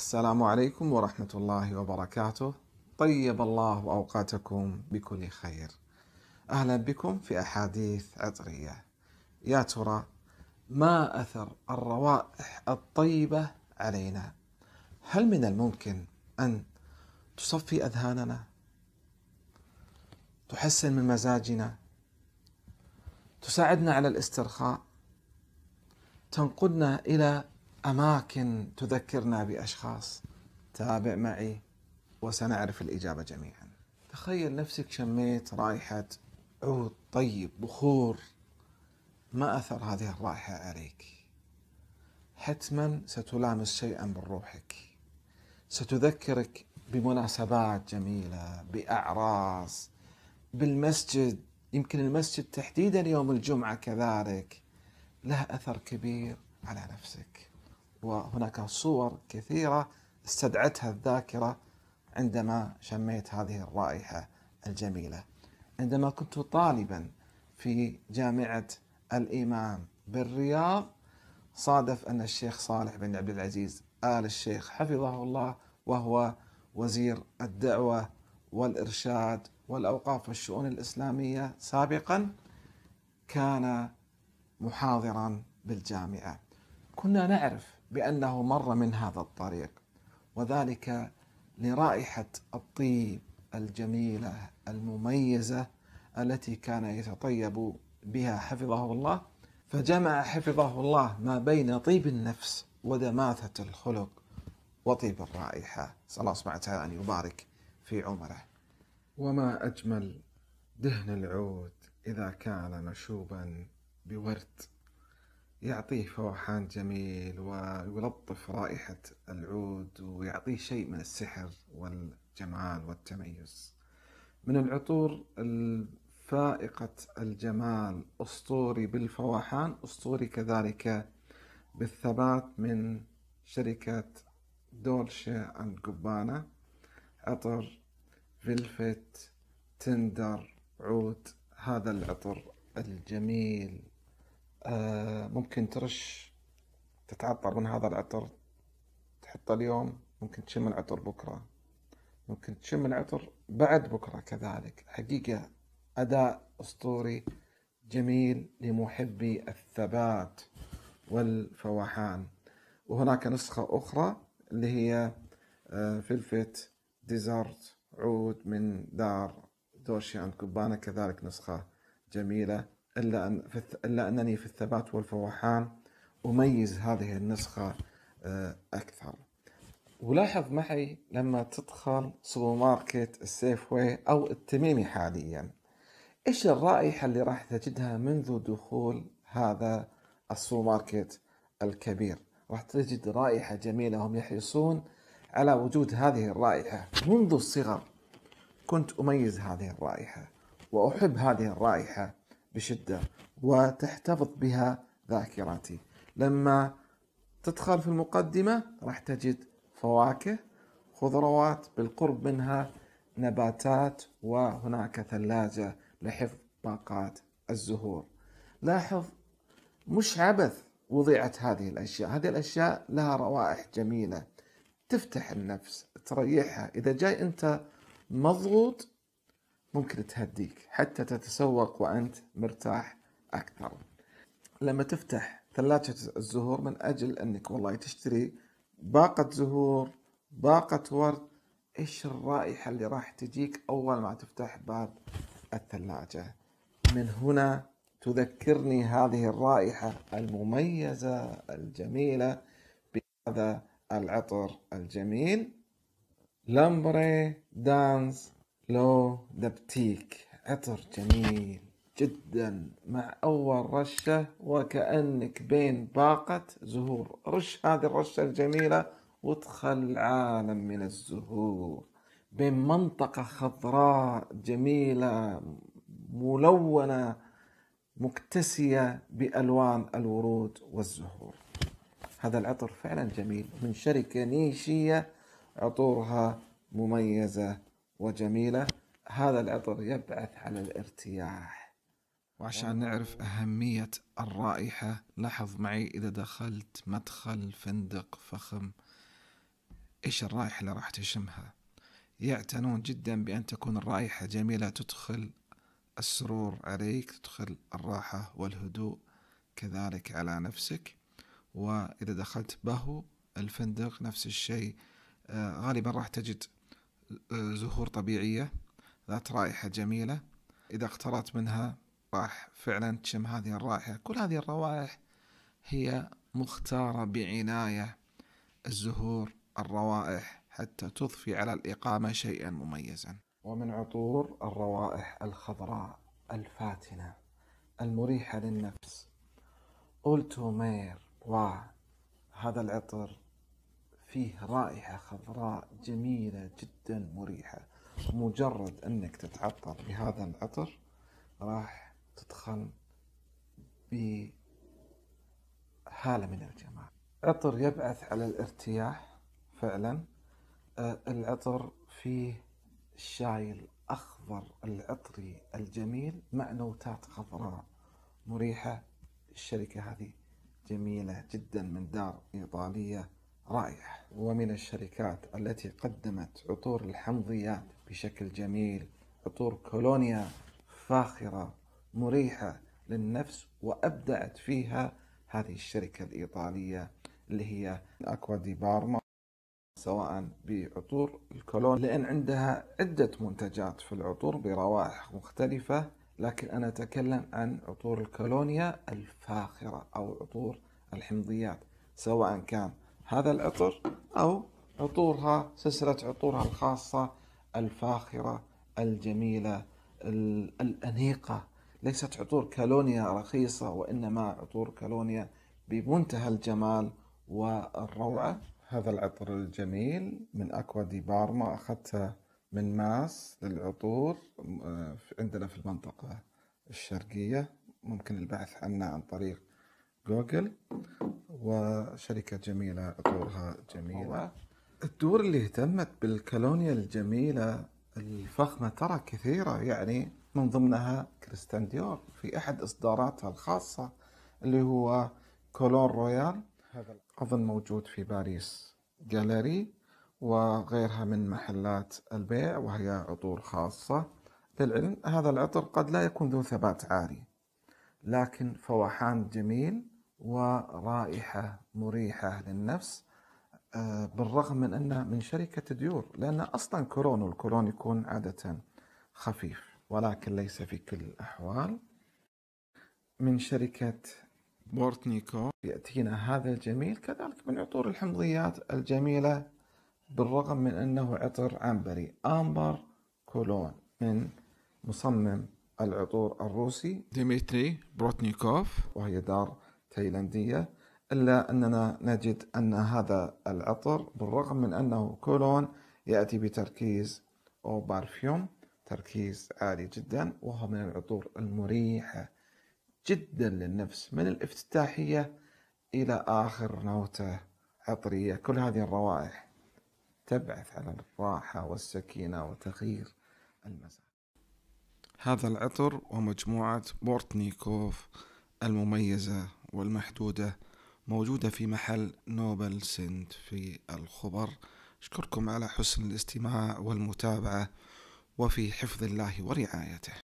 السلام عليكم ورحمة الله وبركاته طيب الله أوقاتكم بكل خير أهلا بكم في أحاديث عطرية يا ترى ما أثر الروائح الطيبة علينا هل من الممكن أن تصفي أذهاننا تحسن من مزاجنا تساعدنا على الاسترخاء تنقلنا إلى أماكن تذكرنا بأشخاص تابع معي وسنعرف الإجابة جميعا تخيل نفسك شميت رائحة عود طيب بخور ما أثر هذه الرائحة عليك حتما ستلامس شيئا من روحك ستذكرك بمناسبات جميلة بأعراس بالمسجد يمكن المسجد تحديدا يوم الجمعة كذلك له أثر كبير على نفسك وهناك صور كثيرة استدعتها الذاكرة عندما شميت هذه الرائحة الجميلة عندما كنت طالبا في جامعة الإمام بالرياض صادف أن الشيخ صالح بن عبد العزيز آل الشيخ حفظه الله وهو وزير الدعوة والإرشاد والأوقاف والشؤون الإسلامية سابقا كان محاضرا بالجامعة كنا نعرف بأنه مر من هذا الطريق وذلك لرائحة الطيب الجميلة المميزة التي كان يتطيب بها حفظه الله فجمع حفظه الله ما بين طيب النفس ودماثة الخلق وطيب الرائحة صلى الله سبحانه وتعالى أن يبارك في عمره وما أجمل دهن العود إذا كان مشوبا بورد يعطيه فوحان جميل ويلطف رائحة العود ويعطيه شيء من السحر والجمال والتميز من العطور الفائقة الجمال أسطوري بالفواحان أسطوري كذلك بالثبات من شركة دولشة أند قبانة عطر فلفت تندر عود هذا العطر الجميل آه، ممكن ترش تتعطر من هذا العطر تحطه اليوم ممكن تشم العطر بكرة ممكن تشم العطر بعد بكرة كذلك حقيقة أداء أسطوري جميل لمحبي الثبات والفواحان وهناك نسخة أخرى اللي هي آه، فلفت ديزرت عود من دار دوشي عند كوبانا كذلك نسخة جميلة إلا, أن في إلا أنني في الثبات والفوحان أميز هذه النسخة آه، أكثر ولاحظ معي لما تدخل سوبر ماركت السيف واي أو التميمي حاليا إيش الرائحة اللي راح تجدها منذ دخول هذا السوبر ماركت الكبير راح تجد رائحة جميلة هم يحرصون على وجود هذه الرائحة منذ الصغر كنت أميز هذه الرائحة وأحب هذه الرائحة بشدة وتحتفظ بها ذاكرتي لما تدخل في المقدمة راح تجد فواكه خضروات بالقرب منها نباتات وهناك ثلاجة لحفظ باقات الزهور لاحظ مش عبث وضعت هذه الأشياء هذه الأشياء لها روائح جميلة تفتح النفس تريحها إذا جاي أنت مضغوط ممكن تهديك حتى تتسوق وأنت مرتاح أكثر لما تفتح ثلاجة الزهور من أجل أنك والله تشتري باقة زهور باقة ورد إيش الرائحة اللي راح تجيك أول ما تفتح باب الثلاجة من هنا تذكرني هذه الرائحة المميزة الجميلة بهذا العطر الجميل لامبري دانس لو دبتيك عطر جميل جدا مع أول رشة وكأنك بين باقة زهور رش هذه الرشة الجميلة وادخل عالم من الزهور بين منطقة خضراء جميلة ملونة مكتسية بألوان الورود والزهور هذا العطر فعلا جميل من شركة نيشية عطورها مميزة وجميلة هذا العطر يبعث على الارتياح وعشان نعرف أهمية الرائحة لاحظ معي إذا دخلت مدخل فندق فخم إيش الرائحة اللي راح تشمها يعتنون جدا بأن تكون الرائحة جميلة تدخل السرور عليك تدخل الراحة والهدوء كذلك على نفسك وإذا دخلت بهو الفندق نفس الشيء آه، غالبا راح تجد زهور طبيعية ذات رائحة جميلة إذا اقترأت منها راح فعلا تشم هذه الرائحة كل هذه الروائح هي مختارة بعناية الزهور الروائح حتى تضفي على الإقامة شيئا مميزا ومن عطور الروائح الخضراء الفاتنة المريحة للنفس أولتومير وا هذا العطر فيه رائحة خضراء جميلة جدا مريحة مجرد أنك تتعطر بهذا العطر راح تدخل بحالة من الجمال عطر يبعث على الارتياح فعلا آه، العطر فيه الشاي الأخضر العطري الجميل مع نوتات خضراء مريحة الشركة هذه جميلة جدا من دار إيطالية رائع ومن الشركات التي قدمت عطور الحمضيات بشكل جميل عطور كولونيا فاخرة مريحة للنفس وأبدعت فيها هذه الشركة الإيطالية اللي هي أكوا دي بارما سواء بعطور الكولون لأن عندها عدة منتجات في العطور بروائح مختلفة لكن أنا أتكلم عن عطور الكولونيا الفاخرة أو عطور الحمضيات سواء كان هذا العطر أو عطورها سلسلة عطورها الخاصة الفاخرة الجميلة الأنيقة ليست عطور كالونيا رخيصة وإنما عطور كالونيا بمنتهى الجمال والروعة هذا العطر الجميل من أكوا دي بارما أخذته من ماس للعطور آه، عندنا في المنطقة الشرقية ممكن البحث عنه عن طريق جوجل وشركة جميلة دورها جميلة الدور اللي اهتمت بالكالونيا الجميلة الفخمة ترى كثيرة يعني من ضمنها كريستان ديور في أحد إصداراتها الخاصة اللي هو كولون رويال هذا أظن موجود في باريس جاليري وغيرها من محلات البيع وهي عطور خاصة للعلم هذا العطر قد لا يكون ذو ثبات عالي لكن فوحان جميل ورائحة مريحة للنفس آه، بالرغم من أنها من شركة ديور لأن أصلا كولون والكولون يكون عادة خفيف ولكن ليس في كل الأحوال من شركة بورتنيكو يأتينا هذا الجميل كذلك من عطور الحمضيات الجميلة بالرغم من أنه عطر عنبري أمبر كولون من مصمم العطور الروسي ديمتري بروتنيكوف وهي دار تايلاندية إلا أننا نجد أن هذا العطر بالرغم من أنه كولون يأتي بتركيز أو بارفيوم تركيز عالي جدا وهو من العطور المريحة جدا للنفس من الافتتاحية إلى آخر نوتة عطرية كل هذه الروائح تبعث على الراحة والسكينة وتغيير المزاج هذا العطر ومجموعة بورتنيكوف المميزة والمحدودة موجودة في محل نوبل سنت في الخبر أشكركم على حسن الاستماع والمتابعة وفي حفظ الله ورعايته